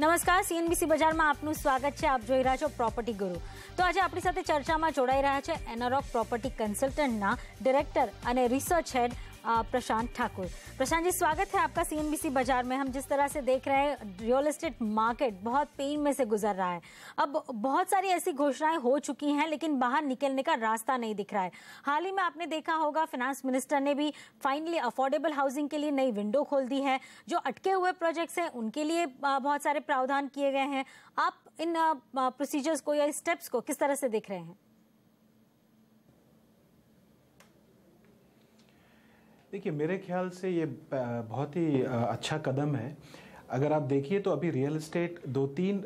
નમસ્કાર સીએનબીસી બજારમાં આપનું સ્વાગત છે આપ જોઈ રહ્યા છો પ્રોપર્ટી ગુરુ તો આજે આપણી સાથે ચર્ચામાં જોડાઈ રહ્યા છે એનારોક પ્રોપર્ટી કન્સલ્ટન્ટના ડિરેક્ટર અને રિસર્ચ હેડ प्रशांत ठाकुर प्रशांत जी स्वागत है आपका सीएनबीसी बाजार में हम जिस तरह से देख रहे हैं रियल एस्टेट मार्केट बहुत पेन में से गुजर रहा है अब बहुत सारी ऐसी घोषणाएं हो चुकी हैं लेकिन बाहर निकलने का रास्ता नहीं दिख रहा है हाल ही में आपने देखा होगा फाइनेंस मिनिस्टर ने भी फाइनली अफोर्डेबल हाउसिंग के लिए नई विंडो खोल दी है जो अटके हुए प्रोजेक्ट्स हैं उनके लिए बहुत सारे प्रावधान किए गए हैं आप इन प्रोसीजर्स को या स्टेप्स को किस तरह से देख रहे हैं देखिए मेरे ख्याल से ये बहुत ही अच्छा कदम है अगर आप देखिए तो अभी रियल इस्टेट दो तीन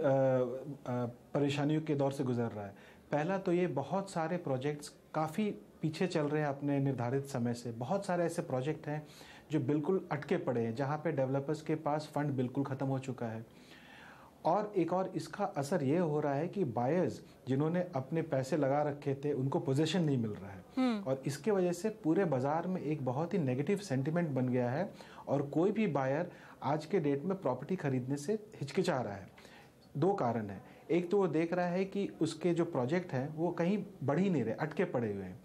परेशानियों के दौर से गुजर रहा है पहला तो ये बहुत सारे प्रोजेक्ट्स काफ़ी पीछे चल रहे हैं अपने निर्धारित समय से बहुत सारे ऐसे प्रोजेक्ट हैं जो बिल्कुल अटके पड़े हैं जहाँ पे डेवलपर्स के पास फंड बिल्कुल ख़त्म हो चुका है और एक और इसका असर ये हो रहा है कि बायर्स जिन्होंने अपने पैसे लगा रखे थे उनको पोजीशन नहीं मिल रहा है हम्म। और इसके वजह से पूरे बाजार में एक बहुत ही नेगेटिव सेंटिमेंट बन गया है और कोई भी बायर आज के डेट में प्रॉपर्टी खरीदने से हिचकिचा रहा है दो कारण है एक तो वो देख रहा है कि उसके जो प्रोजेक्ट हैं वो कहीं बढ़ ही नहीं रहे अटके पड़े हुए हैं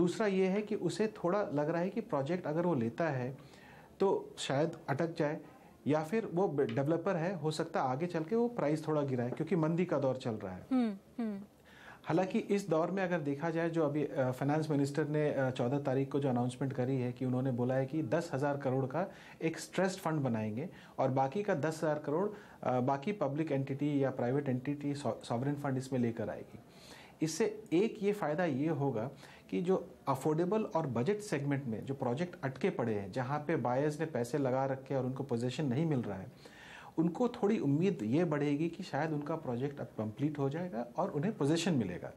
दूसरा ये है कि उसे थोड़ा लग रहा है कि प्रोजेक्ट अगर वो लेता है तो शायद अटक जाए या फिर वो डेवलपर है हो सकता है आगे चल के वो प्राइस थोड़ा गिराए क्योंकि मंदी का दौर चल रहा है हुँ, हम्म, हुँ. हम्म। हालांकि इस दौर में अगर देखा जाए जो अभी फाइनेंस मिनिस्टर ने चौदह तारीख को जो अनाउंसमेंट करी है कि उन्होंने बोला है कि दस हज़ार करोड़ का एक स्ट्रेस फंड बनाएंगे और बाकी का दस हज़ार करोड़ बाकी पब्लिक एंटिटी या प्राइवेट एंटिटी सॉवरन फंड इसमें लेकर आएगी इससे एक ये फ़ायदा ये होगा कि जो अफोर्डेबल और बजट सेगमेंट में जो प्रोजेक्ट अटके पड़े हैं जहाँ पे बायर्स ने पैसे लगा रखे और उनको पोजीशन नहीं मिल रहा है उनको थोड़ी उम्मीद ये बढ़ेगी कि शायद उनका प्रोजेक्ट अब कंप्लीट हो जाएगा और उन्हें पोजीशन मिलेगा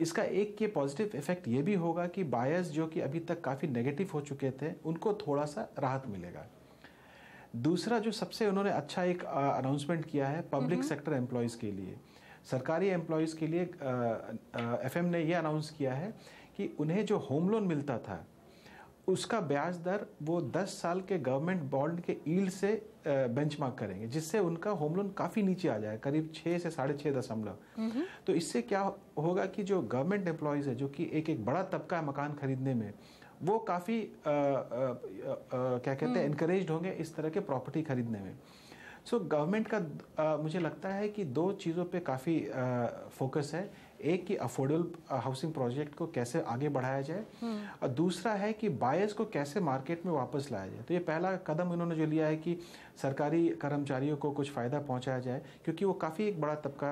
इसका एक ये पॉजिटिव इफेक्ट ये भी होगा कि बायर्स जो कि अभी तक काफ़ी नेगेटिव हो चुके थे उनको थोड़ा सा राहत मिलेगा दूसरा जो सबसे उन्होंने अच्छा एक अनाउंसमेंट किया है पब्लिक सेक्टर एम्प्लॉयज़ के लिए सरकारी एम्प्लॉयज़ के लिए एफ ने यह अनाउंस किया है कि उन्हें जो होम लोन मिलता था उसका ब्याज दर वो 10 साल के गवर्नमेंट बॉन्ड के ईल्ड से बेंचमार्क करेंगे जिससे उनका होम लोन काफ़ी नीचे आ जाए करीब छः से साढ़े छः दशमलव तो इससे क्या होगा कि जो गवर्नमेंट एम्प्लॉयज़ है जो कि एक एक बड़ा तबका है मकान खरीदने में वो काफ़ी क्या कहते हैं इनक्रेज हम्म। होंगे इस तरह के प्रॉपर्टी खरीदने में सो so, गवर्नमेंट का आ, मुझे लगता है कि दो चीज़ों पे काफ़ी फोकस है एक कि अफोर्डेबल हाउसिंग प्रोजेक्ट को कैसे आगे बढ़ाया जाए हम्म। और दूसरा है कि बायर्स को कैसे मार्केट में वापस लाया जाए तो ये पहला कदम इन्होंने जो लिया है कि सरकारी कर्मचारियों को कुछ फ़ायदा पहुंचाया जाए क्योंकि वो काफ़ी एक बड़ा तबका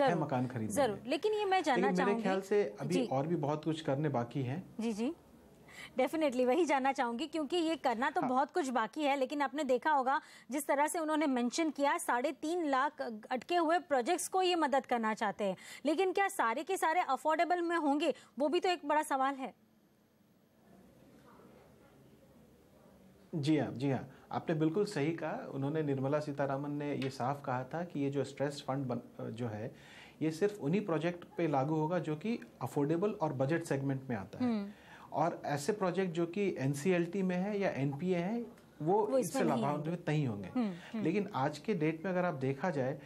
है मकान खरीद जरूर लेकिन ये मैं जानना मेरे ख्याल से अभी और भी बहुत कुछ करने बाकी है जी जी डेफिनेटली वही जानना चाहूंगी क्योंकि ये करना तो हाँ। बहुत कुछ बाकी है लेकिन आपने देखा होगा जिस तरह से उन्होंने मेंशन किया साढ़े तीन लाख अटके हुए प्रोजेक्ट्स को ये मदद करना चाहते हैं लेकिन क्या सारे के सारे अफोर्डेबल में होंगे वो भी तो एक बड़ा सवाल है जी हाँ जी हाँ आपने बिल्कुल सही कहा उन्होंने निर्मला सीतारामन ने ये साफ कहा था कि ये जो स्ट्रेस फंड बन, जो है ये सिर्फ उन्हीं प्रोजेक्ट पे लागू होगा जो कि अफोर्डेबल और बजट सेगमेंट में आता है हम्म। और ऐसे प्रोजेक्ट जो कि एन में है या एन है वो, वो इससे लाभान्वित नहीं होंगे हम्म, हम्म। लेकिन आज के डेट में अगर आप देखा जाए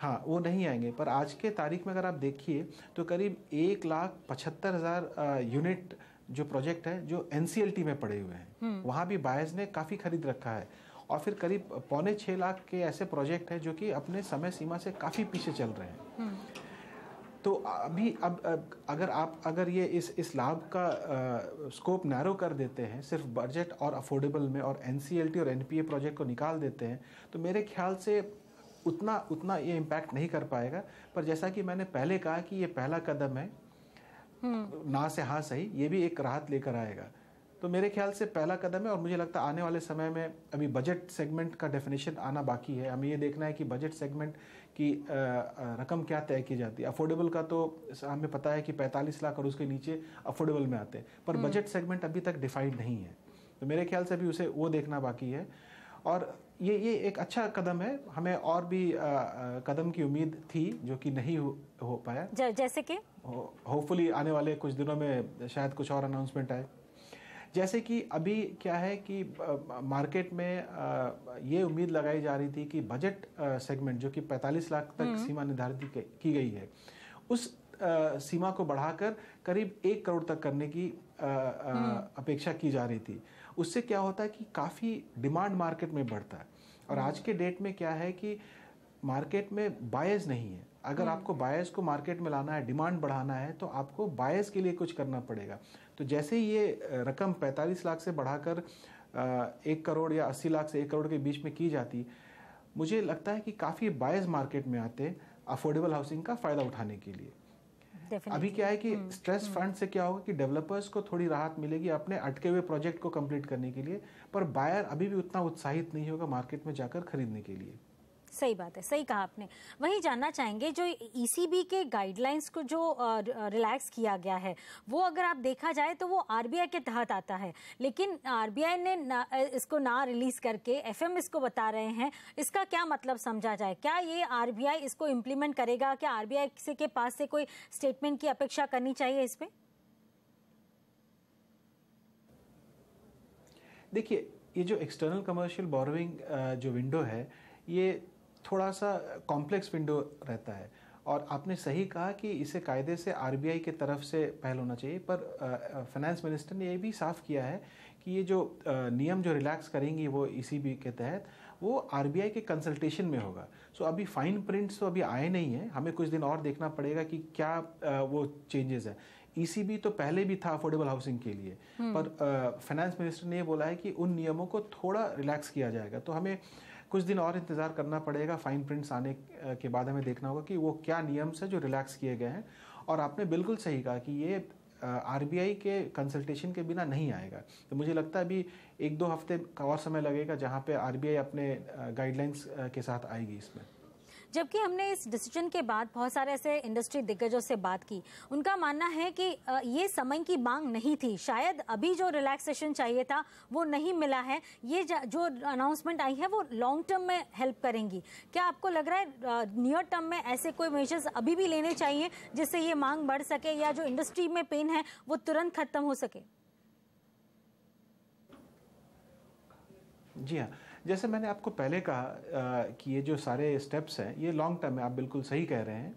हाँ वो नहीं आएंगे पर आज के तारीख में अगर आप देखिए तो करीब एक लाख पचहत्तर हज़ार यूनिट जो प्रोजेक्ट है जो एन में पड़े हुए हैं हम्म। वहाँ भी बायर्स ने काफ़ी खरीद रखा है और फिर करीब पौने छः लाख के ऐसे प्रोजेक्ट हैं जो कि अपने समय सीमा से काफ़ी पीछे चल रहे हैं तो अभी अब, अब अगर आप अगर ये इस इस लाभ का आ, स्कोप नैरो कर देते हैं सिर्फ बजट और अफोर्डेबल में और एन और एन प्रोजेक्ट को निकाल देते हैं तो मेरे ख्याल से उतना उतना ये इम्पैक्ट नहीं कर पाएगा पर जैसा कि मैंने पहले कहा कि ये पहला कदम है हम्म। ना से हाँ सही ये भी एक राहत लेकर आएगा तो मेरे ख्याल से पहला कदम है और मुझे लगता है आने वाले समय में अभी बजट सेगमेंट का डेफिनेशन आना बाकी है हमें ये देखना है कि बजट सेगमेंट कि रकम क्या तय की जाती है अफोर्डेबल का तो हमें पता है कि 45 लाख और उसके नीचे अफोर्डेबल में आते हैं पर बजट हम्म। सेगमेंट अभी तक डिफाइंड नहीं है तो मेरे ख्याल से अभी उसे वो देखना बाकी है और ये ये एक अच्छा कदम है हमें और भी आ, आ, कदम की उम्मीद थी जो कि नहीं हो, हो पाया जैसे कि होपफुली आने वाले कुछ दिनों में शायद कुछ और अनाउंसमेंट आए जैसे कि अभी क्या है कि मार्केट में ये उम्मीद लगाई जा रही थी कि बजट सेगमेंट जो कि 45 लाख तक हम्म। सीमा निर्धारित की गई है उस सीमा को बढ़ाकर करीब एक करोड़ तक करने की हम्म। अपेक्षा की जा रही थी उससे क्या होता है कि काफ़ी डिमांड मार्केट में बढ़ता है और हम्म। आज के डेट में क्या है कि मार्केट में बायस नहीं है अगर आपको बायस को मार्केट में लाना है डिमांड बढ़ाना है तो आपको बायस के लिए कुछ करना पड़ेगा तो जैसे ही ये रकम 45 लाख से बढ़ाकर एक करोड़ या 80 लाख से एक करोड़ के बीच में की जाती मुझे लगता है कि काफ़ी बायस मार्केट में आते अफोर्डेबल हाउसिंग का फ़ायदा उठाने के लिए Definitely. अभी क्या है कि हम्म, स्ट्रेस हम्म। फंड से क्या होगा कि डेवलपर्स को थोड़ी राहत मिलेगी अपने अटके हुए प्रोजेक्ट को कंप्लीट करने के लिए पर बायर अभी भी उतना उत्साहित नहीं होगा मार्केट में जाकर खरीदने के लिए सही बात है सही कहा आपने वही जानना चाहेंगे जो ईसीबी e के गाइडलाइंस को जो रिलैक्स किया गया है वो अगर आप देखा जाए तो वो आरबीआई के तहत आता है लेकिन आरबीआई ने ना, इसको ना रिलीज करके एफ इसको बता रहे हैं इसका क्या मतलब समझा जाए क्या ये आरबीआई इसको इम्प्लीमेंट करेगा क्या आरबीआई से के पास से कोई स्टेटमेंट की अपेक्षा करनी चाहिए इस पर देखिए ये जो एक्सटर्नल कमर्शियल बोरोइंग जो विंडो है ये थोड़ा सा कॉम्प्लेक्स विंडो रहता है और आपने सही कहा कि इसे कायदे से आई के तरफ से पहल होना चाहिए पर फाइनेंस मिनिस्टर ने यह भी साफ किया है कि ये जो आ, नियम जो रिलैक्स करेंगी वो बी के तहत वो आई के कंसल्टेशन में होगा सो अभी फाइन प्रिंट्स तो अभी आए नहीं हैं हमें कुछ दिन और देखना पड़ेगा कि क्या आ, वो चेंजेस सी ईसीबी तो पहले भी था अफोर्डेबल हाउसिंग के लिए हम्म। पर फाइनेंस मिनिस्टर ने ये बोला है कि उन नियमों को थोड़ा रिलैक्स किया जाएगा तो हमें कुछ दिन और इंतज़ार करना पड़ेगा फाइन प्रिंट्स आने के बाद हमें देखना होगा कि वो क्या नियम्स है जो रिलैक्स किए गए हैं और आपने बिल्कुल सही कहा कि ये आर के कंसल्टेशन के बिना नहीं आएगा तो मुझे लगता है अभी एक दो हफ्ते का और समय लगेगा जहाँ पे आर अपने गाइडलाइंस के साथ आएगी इसमें जबकि हमने इस डिसीजन के बाद बहुत सारे ऐसे इंडस्ट्री दिग्गजों से बात की उनका मानना है कि ये समय की मांग नहीं थी शायद अभी जो रिलैक्सेशन चाहिए था वो नहीं मिला है ये जो अनाउंसमेंट आई है वो लॉन्ग टर्म में हेल्प करेंगी क्या आपको लग रहा है नियर टर्म में ऐसे कोई मेजर्स अभी भी लेने चाहिए जिससे ये मांग बढ़ सके या जो इंडस्ट्री में पेन है वो तुरंत खत्म हो सके जी हाँ जैसे मैंने आपको पहले कहा आ, कि ये जो सारे स्टेप्स हैं ये लॉन्ग टर्म में आप बिल्कुल सही कह रहे हैं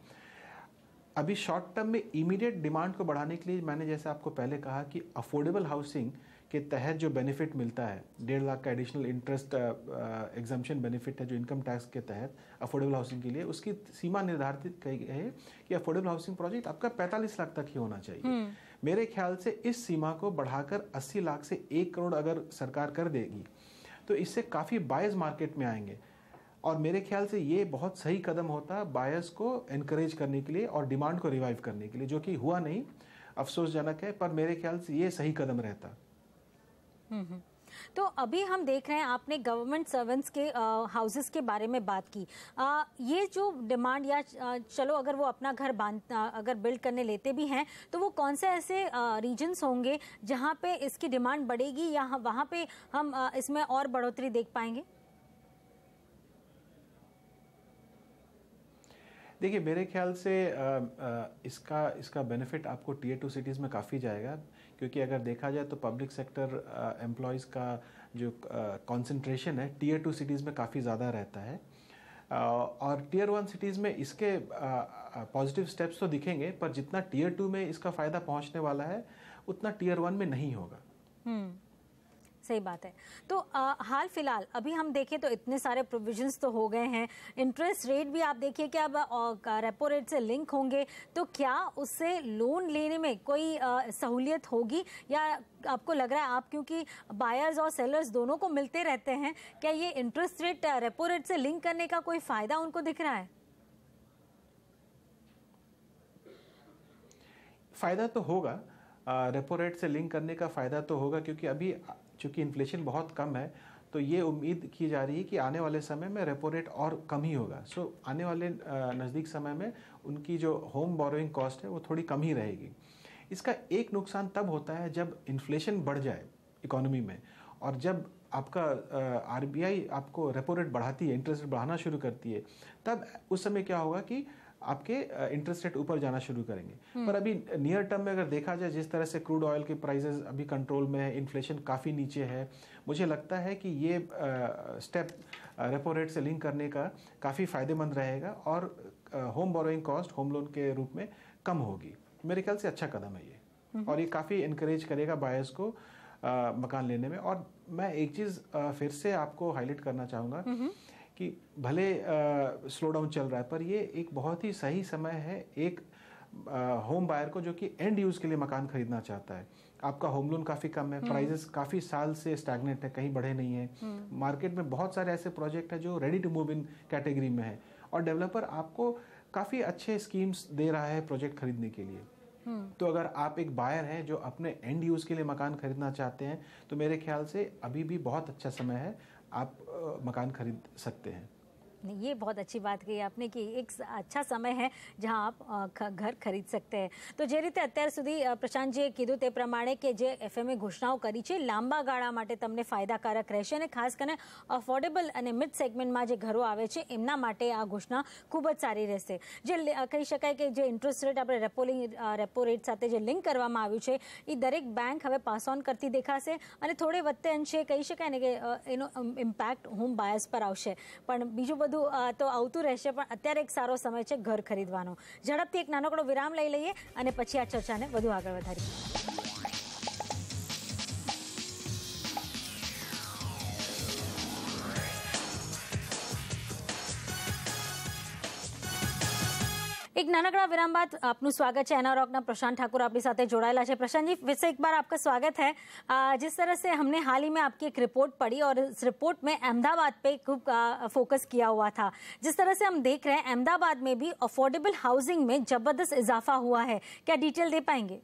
अभी शॉर्ट टर्म में इमीडिएट डिमांड को बढ़ाने के लिए मैंने जैसे आपको पहले कहा कि अफोर्डेबल हाउसिंग के तहत जो बेनिफिट मिलता है डेढ़ लाख का एडिशनल इंटरेस्ट एग्जामेशन बेनिफिट है जो इनकम टैक्स के तहत अफोर्डेबल हाउसिंग के लिए उसकी सीमा निर्धारित गई है कि अफोर्डेबल हाउसिंग प्रोजेक्ट आपका पैंतालीस लाख तक ही होना चाहिए हम्म। मेरे ख्याल से इस सीमा को बढ़ाकर अस्सी लाख से एक करोड़ अगर सरकार कर देगी तो इससे काफ़ी बायस मार्केट में आएंगे और मेरे ख्याल से ये बहुत सही कदम होता बायस को इनक्रेज करने के लिए और डिमांड को रिवाइव करने के लिए जो कि हुआ नहीं अफसोसजनक है पर मेरे ख्याल से ये सही कदम रहता हम्म, हम्म। तो अभी हम देख रहे हैं आपने गवर्नमेंट सर्वेंट्स के हाउसेस के बारे में बात की आ, ये जो डिमांड या चलो अगर वो अपना घर बांध अगर बिल्ड करने लेते भी हैं तो वो कौन से ऐसे रीजन्स होंगे जहाँ पे इसकी डिमांड बढ़ेगी या वहाँ पे हम आ, इसमें और बढ़ोतरी देख पाएंगे देखिए मेरे ख्याल से आ, आ, इसका इसका बेनिफिट आपको टीयर टू सिटीज़ में काफ़ी जाएगा क्योंकि अगर देखा जाए तो पब्लिक सेक्टर एम्प्लॉयज़ का जो कंसंट्रेशन है टीयर टू सिटीज़ में काफ़ी ज़्यादा रहता है और टीयर वन सिटीज़ में इसके पॉजिटिव स्टेप्स तो दिखेंगे पर जितना टीयर टू में इसका फ़ायदा पहुंचने वाला है उतना टीयर वन में नहीं होगा हम्म। सही बात है तो आ, हाल फिलहाल अभी हम देखें तो इतने सारे प्रोविजंस तो हो गए हैं इंटरेस्ट रेट भी आप देखिए कि अब रेपो रेट से लिंक होंगे तो क्या उससे लोन लेने में कोई सहूलियत होगी या आपको लग रहा है आप क्योंकि बायर्स और सेलर्स दोनों को मिलते रहते हैं क्या ये इंटरेस्ट रेट रेपो रेट से लिंक करने का कोई फ़ायदा उनको दिख रहा है फ़ायदा तो होगा रेपो रेट से लिंक करने का फ़ायदा तो होगा क्योंकि अभी चूँकि इन्फ्लेशन बहुत कम है तो ये उम्मीद की जा रही है कि आने वाले समय में रेपो रेट और कम ही होगा सो so, आने वाले नज़दीक समय में उनकी जो होम बोरोइंग कॉस्ट है वो थोड़ी कम ही रहेगी इसका एक नुकसान तब होता है जब इन्फ्लेशन बढ़ जाए इकोनॉमी में और जब आपका आर आपको रेपो रेट बढ़ाती है इंटरेस्ट रेट बढ़ाना शुरू करती है तब उस समय क्या होगा कि आपके इंटरेस्ट रेट ऊपर जाना शुरू करेंगे पर अभी नियर टर्म में अगर देखा जाए जिस तरह से क्रूड ऑयल के प्राइसेस अभी कंट्रोल में है इन्फ्लेशन काफ़ी नीचे है मुझे लगता है कि ये स्टेप रेपो रेट से लिंक करने का काफ़ी फ़ायदेमंद रहेगा और home borrowing cost home loan के रूप में कम होगी मेरे ख्याल से अच्छा कदम है ये हम्म। और ये काफ़ी इंकरेज करेगा बायर्स को आ, मकान लेने में और मैं एक चीज़ फिर से आपको हाईलाइट करना चाहूँगा हम्म। कि भले स्लो डाउन चल रहा है पर ये एक बहुत ही सही समय है एक होम बायर को जो कि एंड यूज़ के लिए मकान खरीदना चाहता है आपका होम लोन काफ़ी कम है प्राइजेस हम्म। काफ़ी साल से स्टैगनेट है कहीं बढ़े नहीं है मार्केट हम्म। में बहुत सारे ऐसे प्रोजेक्ट हैं जो ready to move in category में है और डेवलपर आपको काफ़ी अच्छे स्कीम्स दे रहा है प्रोजेक्ट खरीदने के लिए हम्म। तो अगर आप एक बायर हैं जो अपने एंड यूज़ के लिए मकान खरीदना चाहते हैं तो मेरे ख्याल से अभी भी बहुत अच्छा समय है आप मकान खरीद सकते हैं ये बहुत अच्छी बात कही आपने कि एक अच्छा समय है जहां आप घर खरीद सकते हैं तो जेरीते अत्यंत सुधी प्रशांत जी ये किदोते प्रमाणे के जे एफएमए घोषणाओ करी छे लांबागाडा माटे तमने फायदाकारक રહેશે ને ખાસ કરીને अफोर्डेबल અને મિડ સેગમેન્ટ માં જે ઘરો આવે છે એના માટે આ घोषणा ખૂબ જ સારી રહેશે જે કહી શકાય કે જે ઇન્ટરેસ્ટ રેટ આપણે રેપોલિંગ રેપો રેટ સાથે જે લિંક કરવામાં આવી છે ઈ દરેક બેંક હવે પાસ ઓન કરતી દેખાશે અને થોડે વધતે છે કહી શકાય ને કે એનો ઇમ્પેક્ટ હોમ બાયર પર આવશે પણ બીજો બધું તો આવતું રહેશે પણ અત્યારે એક સારો સમય છે ઘર ખરીદવાનો ઝડપથી એક નાનકડો વિરામ લઈ લઈએ અને પછી આ ચર્ચાને વધુ આગળ વધારીએ एक નાનકડા વિરામ બાદ આપનું स्वागत છે એનારોકના प्रशांत ठाकुर अपनी સાથે જોડાયેલા प्रशांत जी फिर एक बार आपका स्वागत है जिस तरह से हमने हाल ही में आपकी एक रिपोर्ट पढ़ी और इस रिपोर्ट में अहमदाबाद पे खूब फोकस किया हुआ था जिस तरह से हम देख रहे हैं अहमदाबाद में भी अफोर्डेबल हाउसिंग में जबरदस्त इजाफा हुआ है क्या डिटेल दे पाएंगे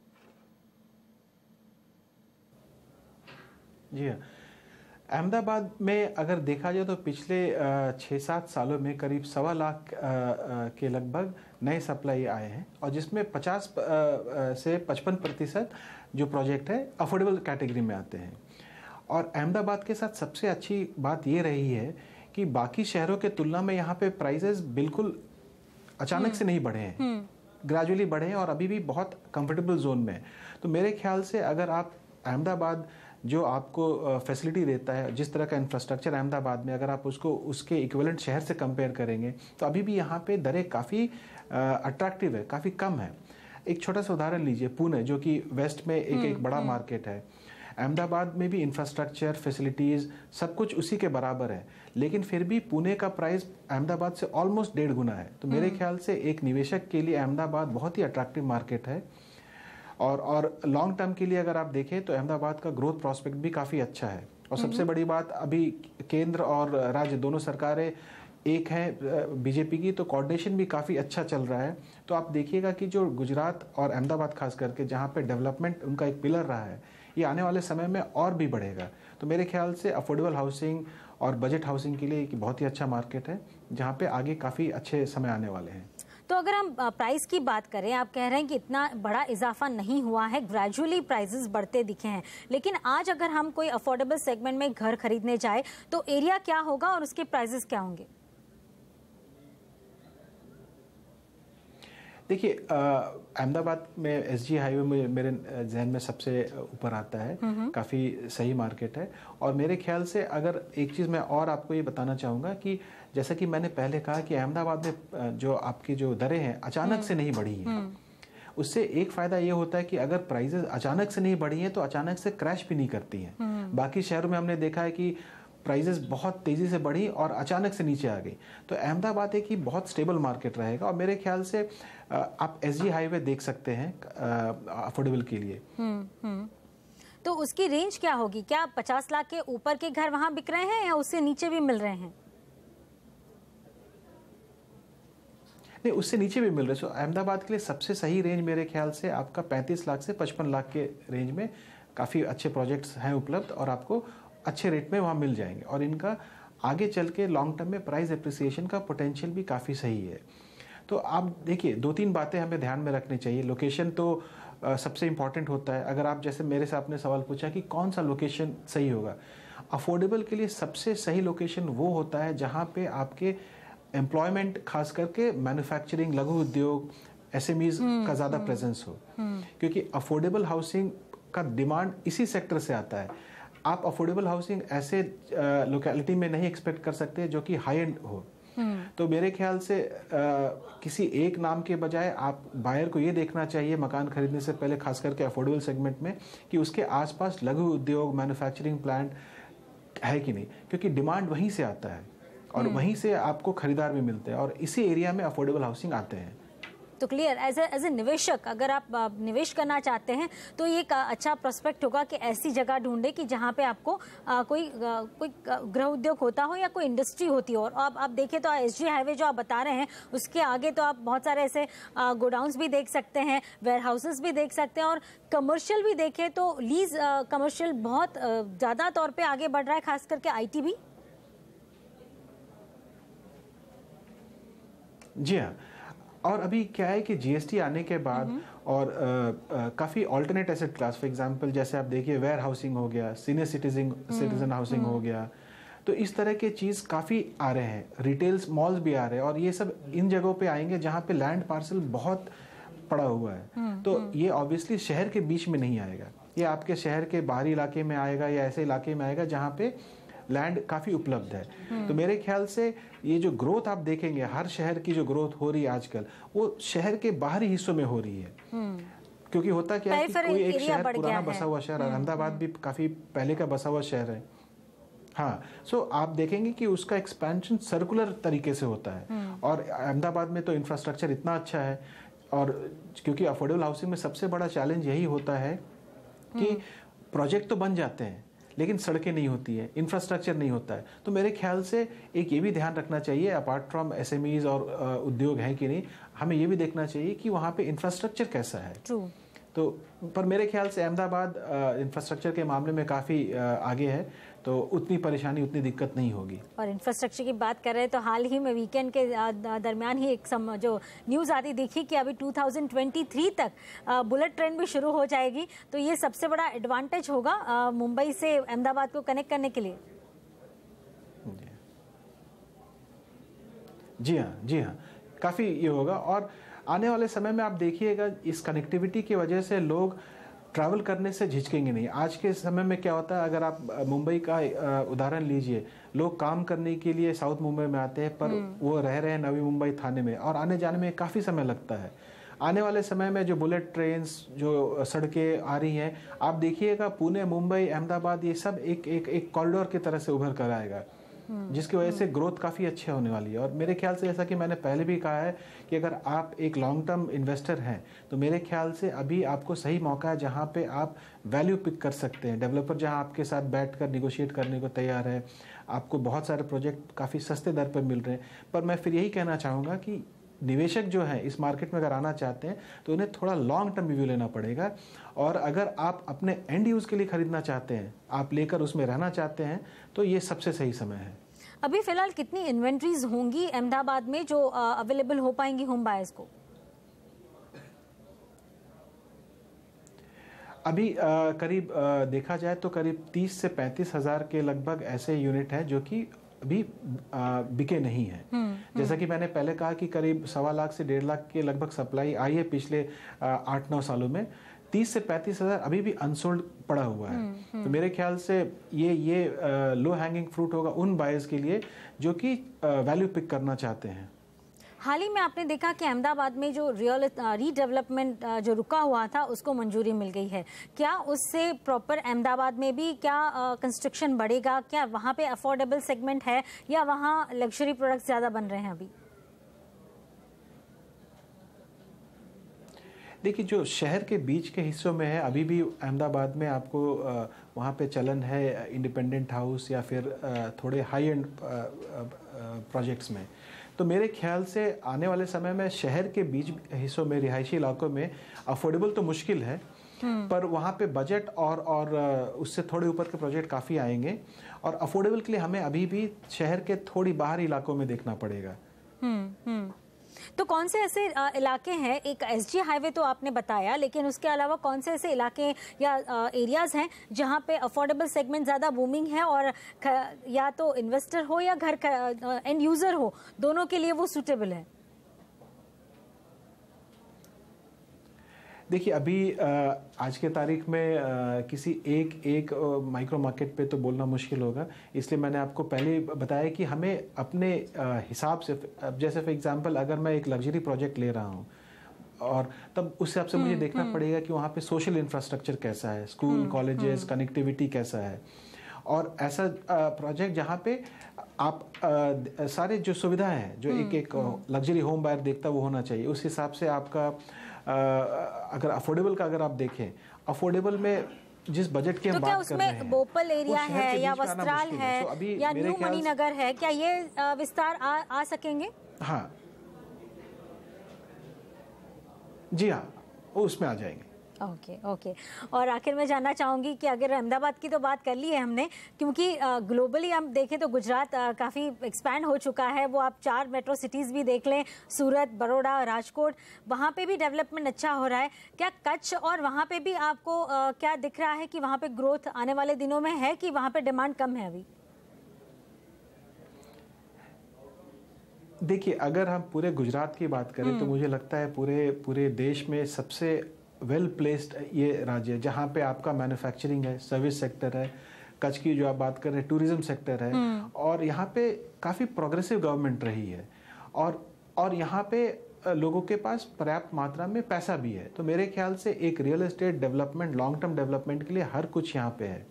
जी हाँ अहमदाबाद में अगर देखा जाए तो पिछले छः सात सालों में करीब सवा लाख के लगभग नए सप्लाई आए हैं और जिसमें 50 से 55 प्रतिशत जो प्रोजेक्ट है अफोर्डेबल कैटेगरी में आते हैं और अहमदाबाद के साथ सबसे अच्छी बात ये रही है कि बाकी शहरों के तुलना में यहाँ पे प्राइजेस बिल्कुल अचानक हम्म। से नहीं बढ़े हैं ग्रेजुअली हम्म। बढ़े हैं और अभी भी बहुत कंफर्टेबल जोन में है तो मेरे ख्याल से अगर आप अहमदाबाद जो आपको फैसिलिटी देता है जिस तरह का इंफ्रास्ट्रक्चर अहमदाबाद में अगर आप उसको उसके इक्वलेंट शहर से कंपेयर करेंगे तो अभी भी यहाँ पे दरें काफ़ी अट्रैक्टिव है काफ़ी कम है एक छोटा सा उदाहरण लीजिए पुणे जो कि वेस्ट में एक हम्म, एक बड़ा मार्केट हम्म। है अहमदाबाद में भी इंफ्रास्ट्रक्चर फैसिलिटीज़ सब कुछ उसी के बराबर है लेकिन फिर भी पुणे का प्राइस अहमदाबाद से ऑलमोस्ट डेढ़ गुना है तो मेरे हम्म। ख्याल से एक निवेशक के लिए अहमदाबाद बहुत ही अट्रैक्टिव मार्केट है और और लॉन्ग टर्म के लिए अगर आप देखें तो अहमदाबाद का ग्रोथ प्रॉस्पेक्ट भी काफ़ी अच्छा है और सबसे हम्म। बड़ी बात अभी केंद्र और राज्य दोनों सरकारें एक है बीजेपी की तो कोऑर्डिनेशन भी काफ़ी अच्छा चल रहा है तो आप देखिएगा कि जो गुजरात और अहमदाबाद खास करके जहाँ पे डेवलपमेंट उनका एक पिलर रहा है ये आने वाले समय में और भी बढ़ेगा तो मेरे ख्याल से अफोर्डेबल हाउसिंग और बजट हाउसिंग के लिए एक बहुत ही अच्छा मार्केट है जहाँ पे आगे काफ़ी अच्छे समय आने वाले हैं तो अगर हम प्राइस की बात करें आप कह रहे हैं कि इतना बड़ा इजाफा नहीं हुआ है ग्रेजुअली प्राइजेस बढ़ते दिखे हैं लेकिन आज अगर हम कोई अफोर्डेबल सेगमेंट में घर खरीदने जाए तो एरिया क्या होगा और उसके प्राइजेस क्या होंगे देखिए अहमदाबाद में एस जी हाईवे मेरे जहन में सबसे ऊपर आता है काफ़ी सही मार्केट है और मेरे ख्याल से अगर एक चीज़ मैं और आपको ये बताना चाहूँगा कि जैसा कि मैंने पहले कहा कि अहमदाबाद में जो आपकी जो दरें हैं अचानक हम्म। से नहीं बढ़ी हैं हम्म। उससे एक फ़ायदा ये होता है कि अगर प्राइजेस अचानक से नहीं बढ़ी हैं तो अचानक से क्रैश भी नहीं करती हैं हम्म। बाकी शहरों में हमने देखा है कि प्राइजेस बहुत तेज़ी से बढ़ी और अचानक से नीचे आ गई तो अहमदाबाद एक ही बहुत स्टेबल मार्केट रहेगा और मेरे ख्याल से आप एस हाईवे देख सकते हैं अफोर्डेबल के लिए तो उसकी रेंज क्या होगी क्या पचास लाख के ऊपर के घर वहाँ बिक रहे हैं या उससे नीचे भी मिल रहे हैं नहीं उससे नीचे भी मिल रहे सो अहमदाबाद के लिए सबसे सही रेंज मेरे ख्याल से आपका पैंतीस लाख से पचपन लाख के रेंज में काफ़ी अच्छे प्रोजेक्ट्स हैं उपलब्ध और आपको अच्छे रेट में वहाँ मिल जाएंगे और इनका आगे चल के लॉन्ग टर्म में प्राइस अप्रिसिएशन का पोटेंशियल भी काफ़ी सही है तो आप देखिए दो तीन बातें हमें ध्यान में रखनी चाहिए लोकेशन तो आ, सबसे इम्पॉर्टेंट होता है अगर आप जैसे मेरे से आपने सवाल पूछा कि कौन सा लोकेशन सही होगा अफोर्डेबल के लिए सबसे सही लोकेशन वो होता है जहाँ पे आपके एम्प्लॉयमेंट खास करके मैन्युफैक्चरिंग लघु उद्योग एस हम्म, का ज़्यादा प्रेजेंस हम्म, हो हम्म। क्योंकि अफोर्डेबल हाउसिंग का डिमांड इसी सेक्टर से आता है आप अफोर्डेबल हाउसिंग ऐसे लोकेलिटी में नहीं एक्सपेक्ट कर सकते जो कि हाई एंड हो तो मेरे ख्याल से आ, किसी एक नाम के बजाय आप बायर को ये देखना चाहिए मकान खरीदने से पहले खास करके अफोर्डेबल सेगमेंट में कि उसके आसपास लघु उद्योग मैन्युफैक्चरिंग प्लांट है कि नहीं क्योंकि डिमांड वहीं से आता है और हम्म। वहीं से आपको खरीदार भी मिलते हैं और इसी एरिया में अफोर्डेबल हाउसिंग आते हैं तो क्लियर एज एज ए निवेशक अगर आप निवेश करना चाहते हैं तो ये अच्छा प्रोस्पेक्ट होगा कि ऐसी जगह ढूंढे कि जहाँ पे आपको आ, कोई आ, कोई गृह उद्योग होता हो या कोई इंडस्ट्री होती हो और आप आप देखें तो एस जी हाईवे जो आप बता रहे हैं उसके आगे तो आप बहुत सारे ऐसे गोडाउंस भी देख सकते हैं वेयर हाउसेस भी देख सकते हैं और कमर्शियल भी देखें तो लीज कमर्शियल बहुत ज़्यादा तौर पर आगे बढ़ रहा है खास करके आई भी जी हाँ और अभी क्या है कि जीएसटी आने के बाद हम्म। और काफ़ी alternate asset class for example जैसे आप देखिए वेयर हाउसिंग हो गया सीनियर सिटीजन सिटीजन हाउसिंग हो हम्म। गया तो इस तरह के चीज़ काफ़ी आ रहे हैं रिटेल्स मॉल्स भी आ रहे हैं और ये सब इन जगहों पे आएंगे जहाँ पे लैंड पार्सल बहुत पड़ा हुआ है हम्म, तो ये ऑब्वियसली शहर के बीच में नहीं आएगा ये आपके शहर के बाहरी इलाके में आएगा या ऐसे इलाके में आएगा जहाँ पे लैंड काफ़ी उपलब्ध है तो मेरे ख्याल से ये जो ग्रोथ आप देखेंगे हर शहर की जो ग्रोथ हो रही है आजकल वो शहर के बाहरी हिस्सों में हो रही है क्योंकि होता क्या है कि कोई एक शहर पुराना बसा हुआ शहर हम्म, अहमदाबाद हम्म। भी काफ़ी पहले का बसा हुआ शहर है हाँ सो so आप देखेंगे कि उसका एक्सपेंशन सर्कुलर तरीके से होता है हम्म। और अहमदाबाद में तो इंफ्रास्ट्रक्चर इतना अच्छा है और क्योंकि अफोर्डेबल हाउसिंग में सबसे बड़ा चैलेंज यही होता है कि प्रोजेक्ट तो बन जाते हैं लेकिन सड़कें नहीं होती है इंफ्रास्ट्रक्चर नहीं होता है तो मेरे ख्याल से एक ये भी ध्यान रखना चाहिए अपार्ट फ्रॉम एस और उद्योग हैं कि नहीं हमें ये भी देखना चाहिए कि वहाँ पर इंफ्रास्ट्रक्चर कैसा है True. तो पर मेरे ख्याल से अहमदाबाद इंफ्रास्ट्रक्चर के मामले में काफ़ी आगे है तो उतनी परेशानी उतनी दिक्कत नहीं होगी और इंफ्रास्ट्रक्चर की बात कर रहे हैं तो हाल ही में वीकेंड के दरमियान ही एक सम, जो न्यूज़ आती देखी कि अभी 2023 तक बुलेट ट्रेन भी शुरू हो जाएगी तो ये सबसे बड़ा एडवांटेज होगा मुंबई से अहमदाबाद को कनेक्ट करने के लिए जी हाँ जी हाँ काफ़ी ये होगा और आने वाले समय में आप देखिएगा इस कनेक्टिविटी की वजह से लोग ट्रैवल करने से झिझकेंगे नहीं आज के समय में क्या होता है अगर आप मुंबई का उदाहरण लीजिए लोग काम करने के लिए साउथ मुंबई में आते हैं पर हम्म। वो रह रहे हैं नवी मुंबई थाने में और आने जाने में काफ़ी समय लगता है आने वाले समय में जो बुलेट ट्रेन जो सड़कें आ रही हैं आप देखिएगा पुणे मुंबई अहमदाबाद ये सब एक एक एक कॉरिडोर की तरह से उभर कर आएगा जिसकी वजह से ग्रोथ काफ़ी अच्छे होने वाली है और मेरे ख्याल से जैसा कि मैंने पहले भी कहा है कि अगर आप एक लॉन्ग टर्म इन्वेस्टर हैं तो मेरे ख्याल से अभी आपको सही मौका है जहाँ पे आप वैल्यू पिक कर सकते हैं डेवलपर जहाँ आपके साथ बैठ कर निगोशिएट करने को तैयार है आपको बहुत सारे प्रोजेक्ट काफ़ी सस्ते दर पर मिल रहे हैं पर मैं फिर यही कहना चाहूँगा कि निवेशक जो है इस मार्केट में अगर आना चाहते हैं तो उन्हें थोड़ा लॉन्ग टर्म रिव्यू लेना पड़ेगा और अगर आप अपने एंड यूज़ के लिए खरीदना चाहते हैं आप लेकर उसमें रहना चाहते हैं तो ये सबसे सही समय है अभी फिलहाल कितनी इन्वेंट्रीज होंगी अहमदाबाद में जो अवेलेबल हो पाएंगी होम बायर्स को अभी आ, करीब आ, देखा जाए तो करीब 30 से पैंतीस हजार के लगभग ऐसे यूनिट हैं जो कि अभी आ, बिके नहीं है हम्म, जैसा हम्म। कि मैंने पहले कहा कि करीब सवा लाख से डेढ़ लाख के लगभग सप्लाई आई है पिछले आठ नौ सालों में तीस से पैंतीस हज़ार अभी भी अनसोल्ड पड़ा हुआ है हुँ, हम्म, हुँ. हम्म। तो मेरे ख्याल से ये ये लो हैंगिंग फ्रूट होगा उन बायर्स के लिए जो कि वैल्यू पिक करना चाहते हैं हाल ही में आपने देखा कि अहमदाबाद में जो रियल रीडेवलपमेंट जो रुका हुआ था उसको मंजूरी मिल गई है क्या उससे प्रॉपर अहमदाबाद में भी क्या कंस्ट्रक्शन बढ़ेगा क्या वहाँ पे अफोर्डेबल सेगमेंट है या वहाँ लग्जरी प्रोडक्ट्स ज़्यादा बन रहे हैं अभी देखिए जो शहर के बीच के हिस्सों में है अभी भी अहमदाबाद में आपको वहाँ पे चलन है इंडिपेंडेंट हाउस या फिर थोड़े हाई एंड प्रोजेक्ट्स में तो मेरे ख्याल से आने वाले समय में शहर के बीच हिस्सों में रिहायशी इलाकों में अफोर्डेबल तो मुश्किल है हम्म। पर वहाँ पे बजट और और उससे थोड़े ऊपर के प्रोजेक्ट काफ़ी आएंगे और अफोर्डेबल के लिए हमें अभी भी शहर के थोड़ी बाहरी इलाकों में देखना पड़ेगा हुँ, हम्म, हुँ. हम्म। तो कौन से ऐसे इलाके हैं एक जी हाईवे तो आपने बताया लेकिन उसके अलावा कौन से ऐसे इलाके या एरियाज़ हैं जहाँ पे अफोर्डेबल सेगमेंट ज़्यादा बूमिंग है और या तो इन्वेस्टर हो या घर एंड यूज़र हो दोनों के लिए वो सूटेबल है देखिए अभी आज के तारीख में किसी एक एक माइक्रो मार्केट पे तो बोलना मुश्किल होगा इसलिए मैंने आपको पहले बताया कि हमें अपने हिसाब से जैसे फॉर एग्जांपल अगर मैं एक लग्जरी प्रोजेक्ट ले रहा हूँ और तब उस हिसाब से मुझे हम्म, देखना हम्म। पड़ेगा कि वहाँ पे सोशल इंफ्रास्ट्रक्चर कैसा है स्कूल कॉलेजेस कनेक्टिविटी कैसा है और ऐसा प्रोजेक्ट जहाँ पे आप सारे जो सुविधाएं हैं जो हम्म, एक एक लग्जरी होम बायर देखता वो होना चाहिए उस हिसाब से आपका अगर अफोर्डेबल का अगर आप देखें अफोर्डेबल में जिस बजट के तो हम बात कर रहे हैं बोपल एरिया है या वस्त्राल है तो अभी या न्यू मणिनगर है क्या ये विस्तार आ, आ सकेंगे हाँ जी हाँ उसमें आ जाएंगे ओके ओके और आखिर मैं जानना चाहूँगी कि अगर अहमदाबाद की तो बात कर ली है हमने क्योंकि ग्लोबली हम देखें तो गुजरात काफ़ी एक्सपैंड हो चुका है वो आप चार मेट्रो सिटीज़ भी देख लें सूरत बड़ोड़ा राजकोट वहाँ पे भी डेवलपमेंट अच्छा हो रहा है क्या कच्छ और वहाँ पे भी आपको आ, क्या दिख रहा है कि वहाँ पर ग्रोथ आने वाले दिनों में है कि वहाँ पर डिमांड कम है अभी देखिए अगर हम पूरे गुजरात की बात करें तो हम्म। मुझे लगता है पूरे पूरे देश में सबसे वेल प्लेस्ड ये राज्य है जहाँ पे आपका मैन्युफैक्चरिंग है सर्विस सेक्टर है कच्छ की जो आप बात कर रहे हैं टूरिज्म सेक्टर है हम्म। और यहाँ पे काफ़ी प्रोग्रेसिव गवर्नमेंट रही है और और यहाँ पे लोगों के पास पर्याप्त मात्रा में पैसा भी है तो मेरे ख्याल से एक real estate development long term development के लिए हर कुछ यहाँ पे है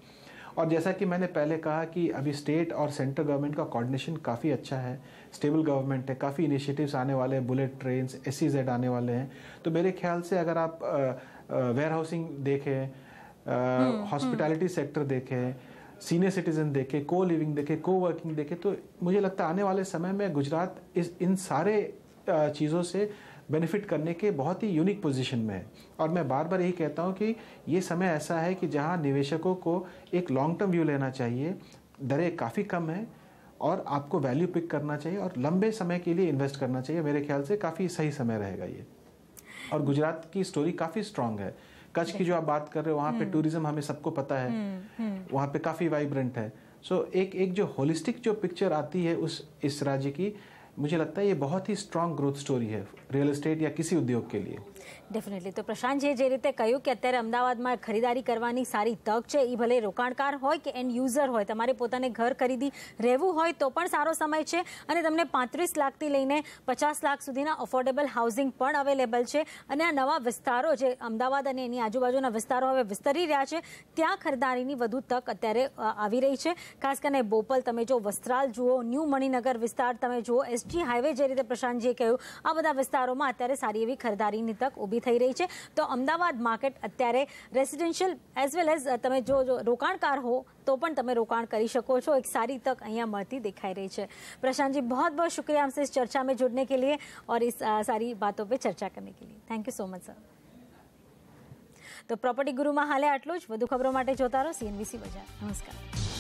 और जैसा कि मैंने पहले कहा कि अभी स्टेट और सेंट्रल गवर्नमेंट का कोऑर्डिनेशन काफ़ी अच्छा है स्टेबल गवर्नमेंट है काफ़ी इनिशिएटिव्स आने वाले हैं बुलेट ट्रेन एस आने वाले हैं तो मेरे ख्याल से अगर आप वेयर हाउसिंग देखें हॉस्पिटैलिटी हम्म, सेक्टर हम्म। देखें सीनियर सिटीजन देखें को लिविंग देखें को वर्किंग देखें तो मुझे लगता है आने वाले समय में गुजरात इस इन सारे चीज़ों से बेनिफिट करने के बहुत ही यूनिक पोजीशन में है और मैं बार बार यही कहता हूँ कि ये समय ऐसा है कि जहाँ निवेशकों को एक लॉन्ग टर्म व्यू लेना चाहिए दरें काफ़ी कम है और आपको वैल्यू पिक करना चाहिए और लंबे समय के लिए इन्वेस्ट करना चाहिए मेरे ख्याल से काफ़ी सही समय रहेगा ये और गुजरात की स्टोरी काफ़ी स्ट्रांग है कच्छ की जो आप बात कर रहे हो वहाँ पे टूरिज्म हम्म। हमें सबको पता है हम्म, हम्म। वहाँ पे काफ़ी वाइब्रेंट है सो so, एक एक जो होलिस्टिक जो पिक्चर आती है उस इस राज्य की मुझे लगता है ये बहुत ही स्ट्रांग ग्रोथ स्टोरी है रियल इस्टेट या किसी उद्योग के लिए डेफिनेटली तो प्रशांत जी जे रीते कयो के અત્યારે અમદાવાદ માં ખરીદારી કરવાની સારી તક છે ઈ ભલે રોકાણકાર હોય કે એન્ડ યુઝર હોય તમારે પોતાને ઘર ખરીદી રહેવું હોય તો પણ સારો સમય છે અને તમને 35 લાખ થી લઈને 50 લાખ સુધીના અફોર્ડેબલ હાઉસિંગ પણ अवेलेबल છે અને આ નવા વિસ્તારો જે અમદાવાદ અને એની આજુબાજુના વિસ્તારો હવે વિસ્તરી રહ્યા છે ત્યાં ખરીદારીની વધુ તક અત્યારે આવી રહી છે ખાસ કરીને બોપલ તમે જો વસરાલ જુઓ ન્યુ મણિનગર વિસ્તાર તમે જો એસજી હાઈવે જે રીતે प्रशांत जीએ કયો આ બધા વિસ્તારોમાં અત્યારે સારી એવી ખરીદારી ની તક भी થઈ રહી છે તો અમદાવાદ માર્કેટ અત્યારે રેસિડેન્શિયલ એઝ વેલ એઝ તમે જો જો રોકાણકાર હો તો પણ તમે રોકાણ કરી શકો છો એક સારી તક અહીંયા મળતી દેખાઈ રહી છે પ્રશાંતજી બહુત બહુત આભાર આપ સે ચર્ચા મે જોડને કે લિયે ઓર ઇસ સારી બાતો પે ચર્ચા કરને કે લિયે thank you so much sir તો પ્રોપર્ટી ગુરુ મહાલે આટલો જ વધુ ખબરો માટે જોતા રહો સીએનવીસી બજાર નમસ્કાર